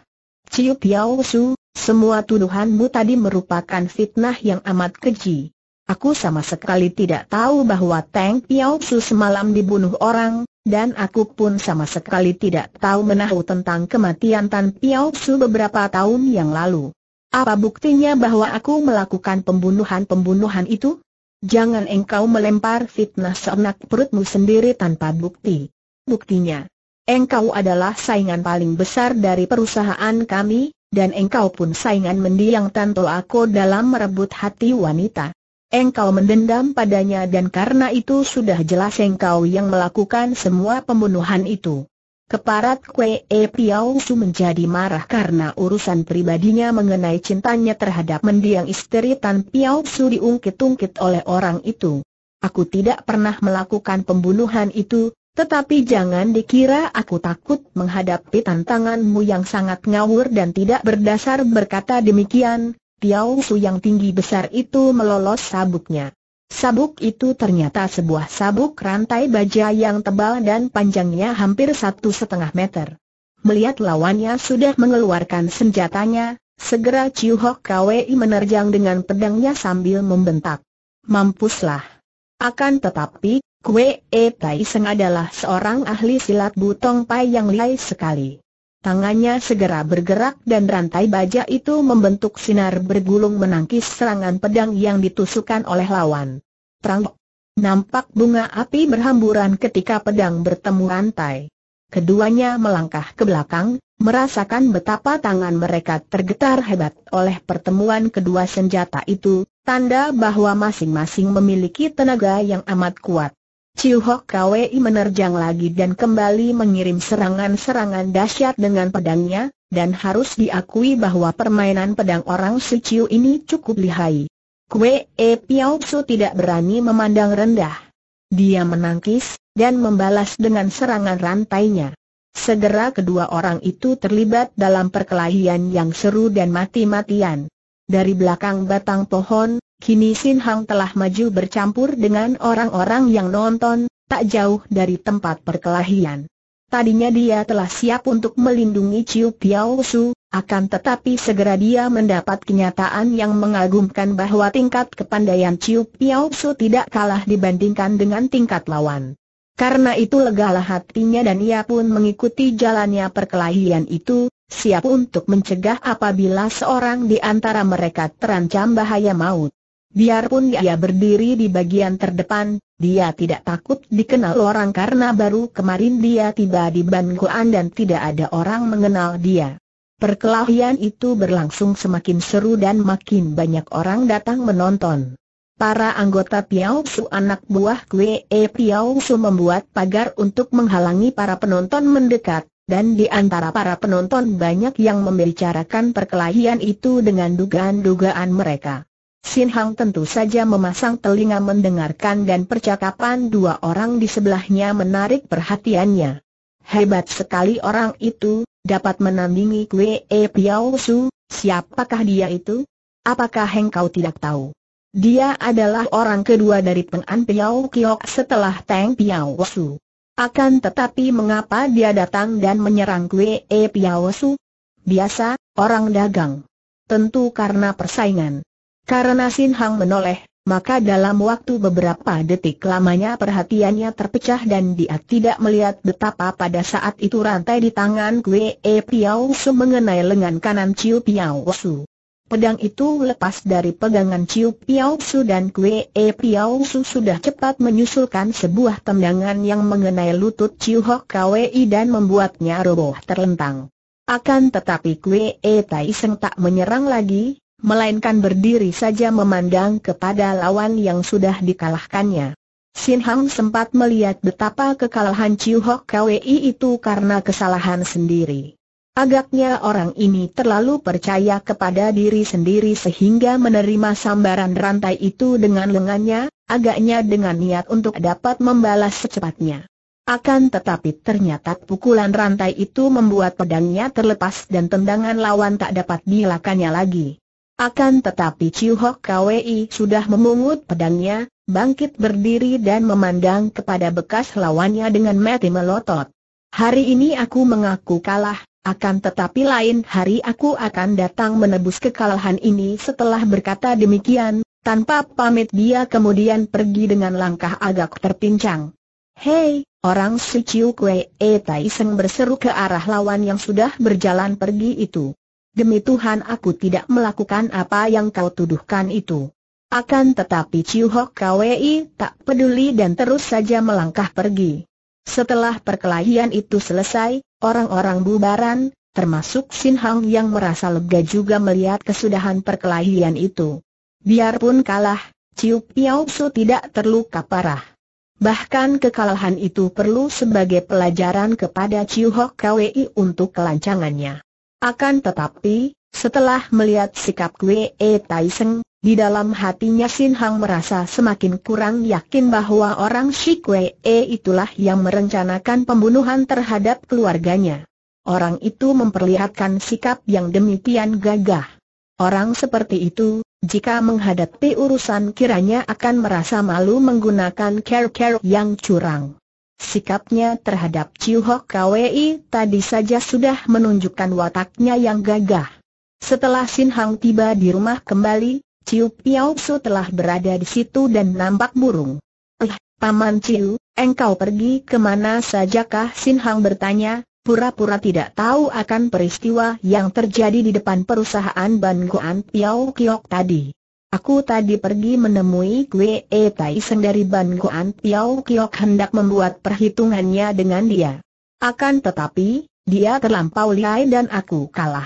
Ciu Piao Su, semua tuduhanmu tadi merupakan fitnah yang amat keji. Aku sama sekali tidak tahu bahwa Tang Piao Su semalam dibunuh orang, dan aku pun sama sekali tidak tahu menahu tentang kematian Tan Piao Su beberapa tahun yang lalu. Apa buktinya bahwa aku melakukan pembunuhan-pembunuhan itu? Jangan engkau melempar fitnah seenak perutmu sendiri tanpa bukti. Buktinya, engkau adalah saingan paling besar dari perusahaan kami, dan engkau pun saingan mendiang Tanto aku dalam merebut hati wanita. Engkau mendendam padanya dan karena itu sudah jelas engkau yang melakukan semua pembunuhan itu. Keparat Kwe e Piao Su menjadi marah karena urusan pribadinya mengenai cintanya terhadap mendiang istri Tan Piao Su diungkit-ungkit oleh orang itu. Aku tidak pernah melakukan pembunuhan itu, tetapi jangan dikira aku takut menghadapi tantanganmu yang sangat ngawur dan tidak berdasar berkata demikian, Tiao Su yang tinggi besar itu melolos sabuknya. Sabuk itu ternyata sebuah sabuk rantai baja yang tebal dan panjangnya hampir satu setengah meter. Melihat lawannya sudah mengeluarkan senjatanya, segera Chiu Hok Kwei menerjang dengan pedangnya sambil membentak. Mampuslah! Akan tetapi, Kwei Tai Seng adalah seorang ahli silat butong pai yang lihai sekali. Tangannya segera bergerak dan rantai baja itu membentuk sinar bergulung menangkis serangan pedang yang ditusukkan oleh lawan. Terang. Nampak bunga api berhamburan ketika pedang bertemu rantai. Keduanya melangkah ke belakang, merasakan betapa tangan mereka tergetar hebat oleh pertemuan kedua senjata itu, tanda bahwa masing-masing memiliki tenaga yang amat kuat. Chiu Hok Kwei menerjang lagi dan kembali mengirim serangan-serangan dahsyat dengan pedangnya, dan harus diakui bahwa permainan pedang orang si Chiu ini cukup lihai. Kue E Piao Su tidak berani memandang rendah. Dia menangkis, dan membalas dengan serangan rantainya. Segera kedua orang itu terlibat dalam perkelahian yang seru dan mati-matian. Dari belakang batang pohon, Kini Sin Hang telah maju bercampur dengan orang-orang yang nonton, tak jauh dari tempat perkelahian. Tadinya dia telah siap untuk melindungi Ciup Piao Su, akan tetapi segera dia mendapat kenyataan yang mengagumkan bahwa tingkat kepandaian Ciup Piao Su tidak kalah dibandingkan dengan tingkat lawan. Karena itu legalah hatinya dan ia pun mengikuti jalannya perkelahian itu, siap untuk mencegah apabila seorang di antara mereka terancam bahaya maut. Biarpun dia berdiri di bagian terdepan, dia tidak takut dikenal orang karena baru kemarin dia tiba di bangkuan dan tidak ada orang mengenal dia. Perkelahian itu berlangsung semakin seru dan makin banyak orang datang menonton. Para anggota Piau Su anak buah Kue E Piao Su membuat pagar untuk menghalangi para penonton mendekat, dan di antara para penonton banyak yang membicarakan perkelahian itu dengan dugaan-dugaan mereka. Sin Hang tentu saja memasang telinga mendengarkan dan percakapan dua orang di sebelahnya menarik perhatiannya. Hebat sekali orang itu, dapat menandingi Kwe E Piao Su, siapakah dia itu? Apakah engkau tidak tahu? Dia adalah orang kedua dari Peng'an Piao Kiok setelah Teng Piao Su. Akan tetapi mengapa dia datang dan menyerang Kwe E Piao Su? Biasa, orang dagang. Tentu karena persaingan. Karena Sin Hang menoleh, maka dalam waktu beberapa detik lamanya perhatiannya terpecah dan dia tidak melihat betapa pada saat itu rantai di tangan Kue e Piao Su mengenai lengan kanan Ciu Piao Su. Pedang itu lepas dari pegangan Ciu Piao Su dan Kue e Piao Su sudah cepat menyusulkan sebuah tendangan yang mengenai lutut Ciu Hok Kwei dan membuatnya roboh terlentang. Akan tetapi Kue e Tai Seng tak menyerang lagi, melainkan berdiri saja memandang kepada lawan yang sudah dikalahkannya. Sin Hang sempat melihat betapa kekalahan Chiu Hok Kwei itu karena kesalahan sendiri. Agaknya orang ini terlalu percaya kepada diri sendiri sehingga menerima sambaran rantai itu dengan lengannya, agaknya dengan niat untuk dapat membalas secepatnya. Akan tetapi ternyata pukulan rantai itu membuat pedangnya terlepas dan tendangan lawan tak dapat dilakannya lagi. Akan tetapi Chiu Hok Kwei sudah memungut pedangnya, bangkit berdiri dan memandang kepada bekas lawannya dengan mati melotot. Hari ini aku mengaku kalah, akan tetapi lain hari aku akan datang menebus kekalahan ini setelah berkata demikian, tanpa pamit dia kemudian pergi dengan langkah agak terpincang. Hei, orang si Chiu Kwei Tai Seng berseru ke arah lawan yang sudah berjalan pergi itu. Demi Tuhan aku tidak melakukan apa yang kau tuduhkan itu. Akan tetapi Chiu Hok Kwei tak peduli dan terus saja melangkah pergi. Setelah perkelahian itu selesai, orang-orang bubaran, termasuk Sin Hang yang merasa lega juga melihat kesudahan perkelahian itu. Biarpun kalah, Chiu Piao Su tidak terluka parah. Bahkan kekalahan itu perlu sebagai pelajaran kepada Chiu Hok Kwei untuk kelancangannya. Akan tetapi, setelah melihat sikap Kwe E Taiseng, di dalam hatinya Sin Hang merasa semakin kurang yakin bahwa orang Si Kwe E itulah yang merencanakan pembunuhan terhadap keluarganya. Orang itu memperlihatkan sikap yang demikian gagah. Orang seperti itu, jika menghadapi urusan kiranya akan merasa malu menggunakan care-care yang curang. Sikapnya terhadap Chiu Hok Kwei tadi saja sudah menunjukkan wataknya yang gagah. Setelah Sin Hang tiba di rumah kembali, Chiu Piao Su telah berada di situ dan nampak burung. Eh, Paman Chiu, engkau pergi kemana sajakah Sin Hang bertanya, pura-pura tidak tahu akan peristiwa yang terjadi di depan perusahaan Ban Goan Piao Kiok tadi. Aku tadi pergi menemui Kwe E Tai Seng dari Ban Goan Piao Kiok hendak membuat perhitungannya dengan dia. Akan tetapi, dia terlampau lihai dan aku kalah.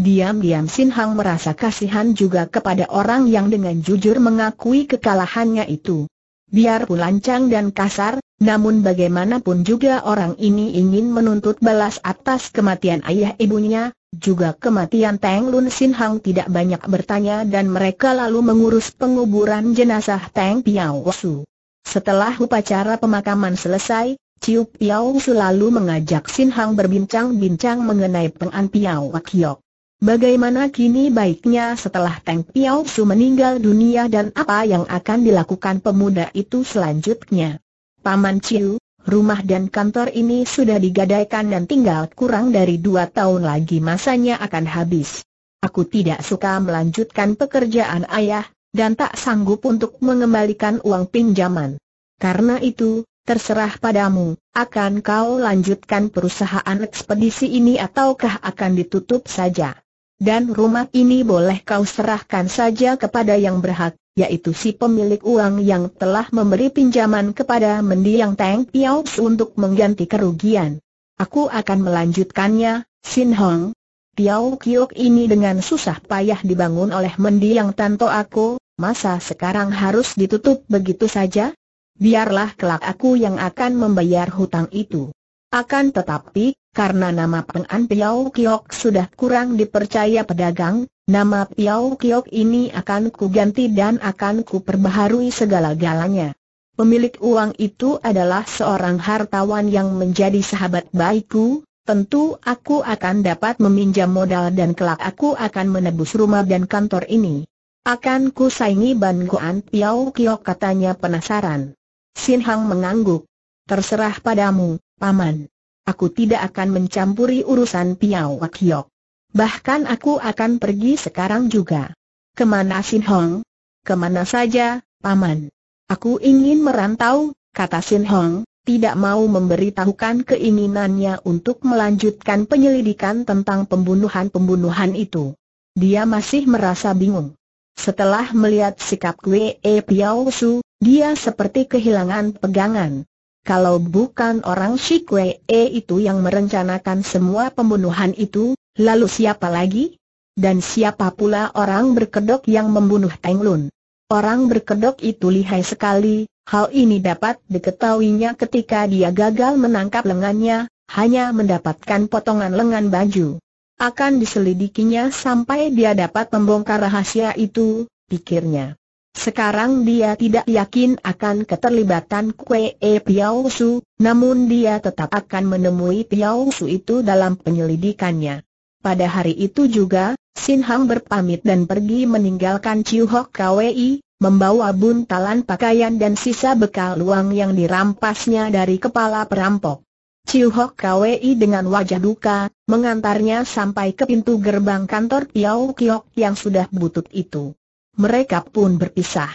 Diam-diam Sin Hang merasa kasihan juga kepada orang yang dengan jujur mengakui kekalahannya itu. Biarpun lancang dan kasar, namun bagaimanapun juga orang ini ingin menuntut balas atas kematian ayah ibunya, juga kematian Teng Lun Sin Hang tidak banyak bertanya dan mereka lalu mengurus penguburan jenazah Teng Piao Su. Setelah upacara pemakaman selesai, Ciu Piao Su lalu mengajak Sin Hang berbincang-bincang mengenai Pengan Piao Kiok. Bagaimana kini baiknya setelah Teng Piao Su meninggal dunia dan apa yang akan dilakukan pemuda itu selanjutnya? Paman Ciu, Rumah dan kantor ini sudah digadaikan dan tinggal kurang dari dua tahun lagi masanya akan habis. Aku tidak suka melanjutkan pekerjaan ayah, dan tak sanggup untuk mengembalikan uang pinjaman. Karena itu, terserah padamu, akan kau lanjutkan perusahaan ekspedisi ini ataukah akan ditutup saja. Dan rumah ini boleh kau serahkan saja kepada yang berhak, yaitu si pemilik uang yang telah memberi pinjaman kepada mendiang Tang Piao untuk mengganti kerugian. Aku akan melanjutkannya, Sin Hong. Piao Kiok ini dengan susah payah dibangun oleh mendiang Tanto aku, masa sekarang harus ditutup begitu saja? Biarlah kelak aku yang akan membayar hutang itu. Akan tetapi, karena nama pengan An Piao Kiok sudah kurang dipercaya pedagang, Nama Piao Kiok ini akan kuganti dan akan kuperbaharui segala-galanya. Pemilik uang itu adalah seorang hartawan yang menjadi sahabat baikku, tentu aku akan dapat meminjam modal dan kelak aku akan menebus rumah dan kantor ini. Akan ku saingi Ban Piao Kiok katanya penasaran. Sin Hang mengangguk. Terserah padamu, Paman. Aku tidak akan mencampuri urusan Piao Kiok. Bahkan aku akan pergi sekarang juga. Kemana Sin Hong? Kemana saja, Paman. Aku ingin merantau, kata Sin Hong, tidak mau memberitahukan keinginannya untuk melanjutkan penyelidikan tentang pembunuhan-pembunuhan itu. Dia masih merasa bingung. Setelah melihat sikap Wei e Piao Su, dia seperti kehilangan pegangan. Kalau bukan orang Shi Wei e itu yang merencanakan semua pembunuhan itu, Lalu siapa lagi? Dan siapa pula orang berkedok yang membunuh Teng Lun? Orang berkedok itu lihai sekali, hal ini dapat diketahuinya ketika dia gagal menangkap lengannya, hanya mendapatkan potongan lengan baju. Akan diselidikinya sampai dia dapat membongkar rahasia itu, pikirnya. Sekarang dia tidak yakin akan keterlibatan Kue e Piao Su, namun dia tetap akan menemui Piao Su itu dalam penyelidikannya. Pada hari itu juga, Sin Hang berpamit dan pergi meninggalkan Chiu Hok Kwei, membawa buntalan pakaian dan sisa bekal luang yang dirampasnya dari kepala perampok. Chiu Hok Kwei dengan wajah duka, mengantarnya sampai ke pintu gerbang kantor Piao Kiok yang sudah butut itu. Mereka pun berpisah.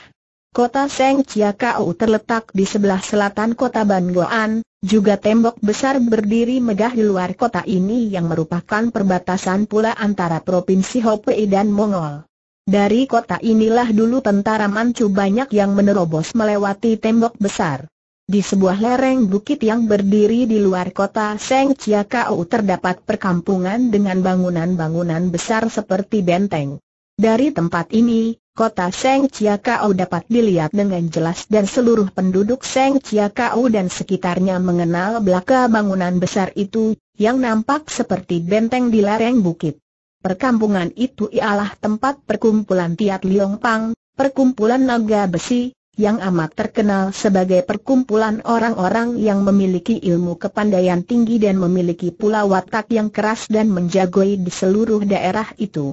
Kota Seng Chia Kau terletak di sebelah selatan kota Banguan, juga tembok besar berdiri megah di luar kota ini yang merupakan perbatasan pula antara Provinsi Hopei dan Mongol. Dari kota inilah dulu tentara Manchu banyak yang menerobos melewati tembok besar. Di sebuah lereng bukit yang berdiri di luar kota Seng Chia Kau terdapat perkampungan dengan bangunan-bangunan besar seperti benteng. Dari tempat ini, Kota Seng Chia Kau dapat dilihat dengan jelas dan seluruh penduduk Seng Chia Kau dan sekitarnya mengenal belaka bangunan besar itu, yang nampak seperti benteng di lereng bukit. Perkampungan itu ialah tempat perkumpulan Tiat Liong Pang, perkumpulan naga besi, yang amat terkenal sebagai perkumpulan orang-orang yang memiliki ilmu kepandaian tinggi dan memiliki pula watak yang keras dan menjagoi di seluruh daerah itu.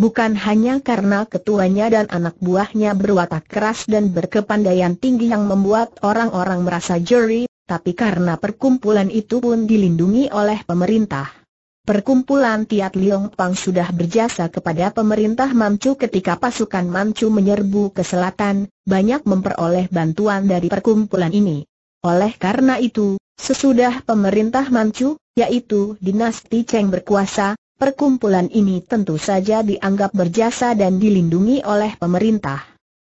Bukan hanya karena ketuanya dan anak buahnya berwatak keras dan berkepandaian tinggi yang membuat orang-orang merasa jeri, tapi karena perkumpulan itu pun dilindungi oleh pemerintah. Perkumpulan Tiat Liong Pang sudah berjasa kepada pemerintah Manchu ketika pasukan Manchu menyerbu ke selatan, banyak memperoleh bantuan dari perkumpulan ini. Oleh karena itu, sesudah pemerintah Manchu, yaitu dinasti Cheng berkuasa, Perkumpulan ini tentu saja dianggap berjasa dan dilindungi oleh pemerintah.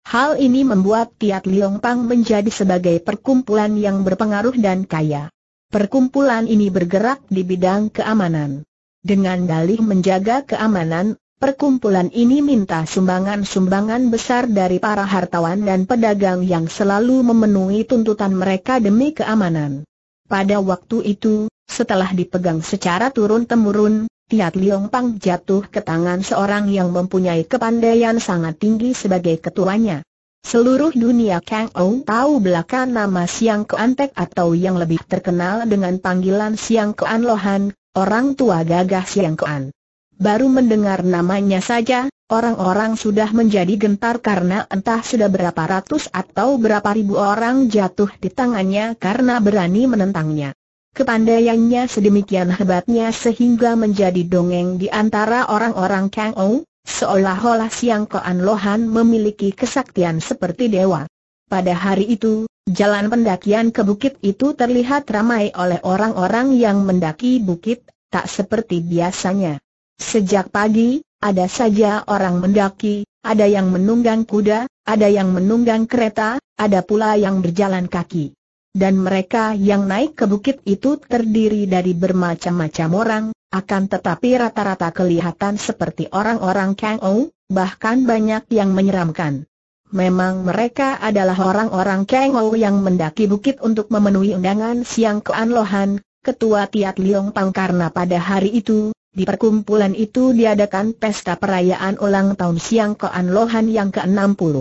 Hal ini membuat Tiat Liong Pang menjadi sebagai perkumpulan yang berpengaruh dan kaya. Perkumpulan ini bergerak di bidang keamanan. Dengan dalih menjaga keamanan, perkumpulan ini minta sumbangan-sumbangan besar dari para hartawan dan pedagang yang selalu memenuhi tuntutan mereka demi keamanan. Pada waktu itu, setelah dipegang secara turun-temurun, Tiat Liong Pang jatuh ke tangan seorang yang mempunyai kepandaian sangat tinggi sebagai ketuanya. Seluruh dunia Kang Ou tahu belakang nama Siang Kuan atau yang lebih terkenal dengan panggilan Siang Kuan Lohan, orang tua gagah Siang Kuan. Baru mendengar namanya saja, orang-orang sudah menjadi gentar karena entah sudah berapa ratus atau berapa ribu orang jatuh di tangannya karena berani menentangnya. Kepandaiannya sedemikian hebatnya sehingga menjadi dongeng di antara orang-orang Kang Ou, seolah-olah Siang Koan Lohan memiliki kesaktian seperti dewa. Pada hari itu, jalan pendakian ke bukit itu terlihat ramai oleh orang-orang yang mendaki bukit, tak seperti biasanya. Sejak pagi, ada saja orang mendaki, ada yang menunggang kuda, ada yang menunggang kereta, ada pula yang berjalan kaki. Dan mereka yang naik ke bukit itu terdiri dari bermacam-macam orang, akan tetapi rata-rata kelihatan seperti orang-orang Kang Ou, bahkan banyak yang menyeramkan. Memang mereka adalah orang-orang Kang Ou yang mendaki bukit untuk memenuhi undangan Siang Kuan Lohan, ketua Tiat Liong Pang karena pada hari itu, di perkumpulan itu diadakan pesta perayaan ulang tahun Siang Koan Lohan yang ke-60.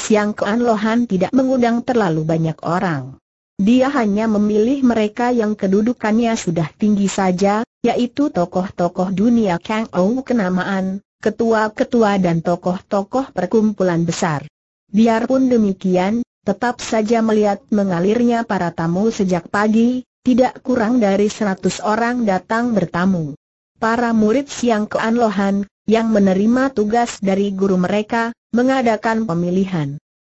Siang Koan Lohan tidak mengundang terlalu banyak orang. Dia hanya memilih mereka yang kedudukannya sudah tinggi saja, yaitu tokoh-tokoh dunia Kang Ou kenamaan, ketua-ketua dan tokoh-tokoh perkumpulan besar. Biarpun demikian, tetap saja melihat mengalirnya para tamu sejak pagi, tidak kurang dari seratus orang datang bertamu. Para murid Siang keanlohan, yang menerima tugas dari guru mereka, mengadakan pemilihan.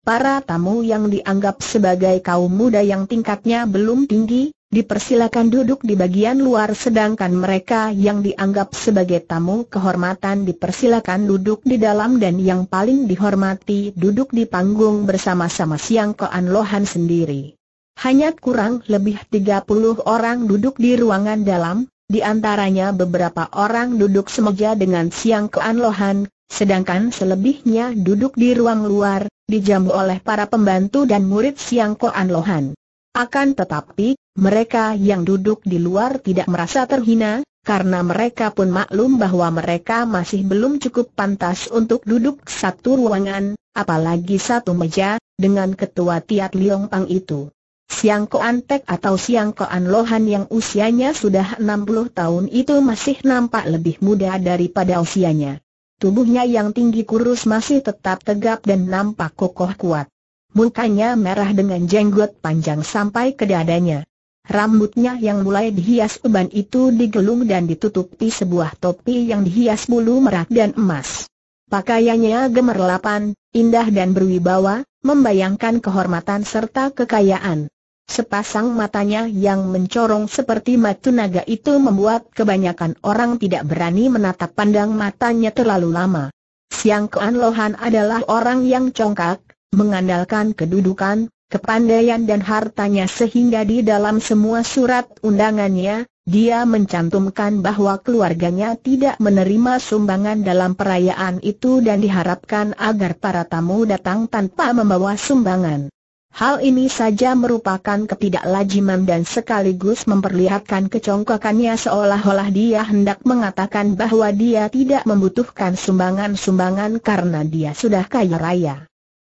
Para tamu yang dianggap sebagai kaum muda yang tingkatnya belum tinggi, dipersilakan duduk di bagian luar sedangkan mereka yang dianggap sebagai tamu kehormatan dipersilakan duduk di dalam dan yang paling dihormati duduk di panggung bersama-sama Siang Koan Lohan sendiri. Hanya kurang lebih 30 orang duduk di ruangan dalam, di antaranya beberapa orang duduk semeja dengan Siang keanlohan. Sedangkan selebihnya duduk di ruang luar, dijamu oleh para pembantu dan murid Siang Koan Lohan. Akan tetapi, mereka yang duduk di luar tidak merasa terhina, karena mereka pun maklum bahwa mereka masih belum cukup pantas untuk duduk satu ruangan, apalagi satu meja, dengan ketua Tiat Liong Pang itu. Siang Koan Tek atau Siang Koan Lohan yang usianya sudah 60 tahun itu masih nampak lebih muda daripada usianya. Tubuhnya yang tinggi kurus masih tetap tegap dan nampak kokoh kuat. Mukanya merah dengan jenggot panjang sampai ke dadanya. Rambutnya yang mulai dihias uban itu digelung dan ditutupi sebuah topi yang dihias bulu merak dan emas. Pakaiannya gemerlapan, indah dan berwibawa, membayangkan kehormatan serta kekayaan. Sepasang matanya yang mencorong seperti matunaga naga itu membuat kebanyakan orang tidak berani menatap pandang matanya terlalu lama. Siang Kean Lohan adalah orang yang congkak, mengandalkan kedudukan, kepandaian dan hartanya sehingga di dalam semua surat undangannya, dia mencantumkan bahwa keluarganya tidak menerima sumbangan dalam perayaan itu dan diharapkan agar para tamu datang tanpa membawa sumbangan. Hal ini saja merupakan ketidaklajiman dan sekaligus memperlihatkan kecongkakannya seolah-olah dia hendak mengatakan bahwa dia tidak membutuhkan sumbangan-sumbangan karena dia sudah kaya raya.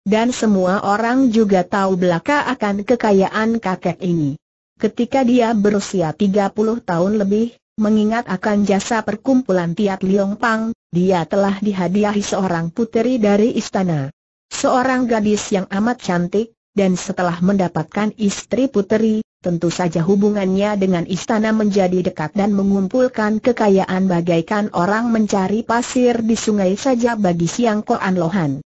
Dan semua orang juga tahu belaka akan kekayaan kakek ini. Ketika dia berusia 30 tahun lebih, mengingat akan jasa perkumpulan Tiat Liong Pang, dia telah dihadiahi seorang puteri dari istana. Seorang gadis yang amat cantik, dan setelah mendapatkan istri puteri, tentu saja hubungannya dengan istana menjadi dekat dan mengumpulkan kekayaan bagaikan orang mencari pasir di sungai saja bagi Siang Koan Lohan.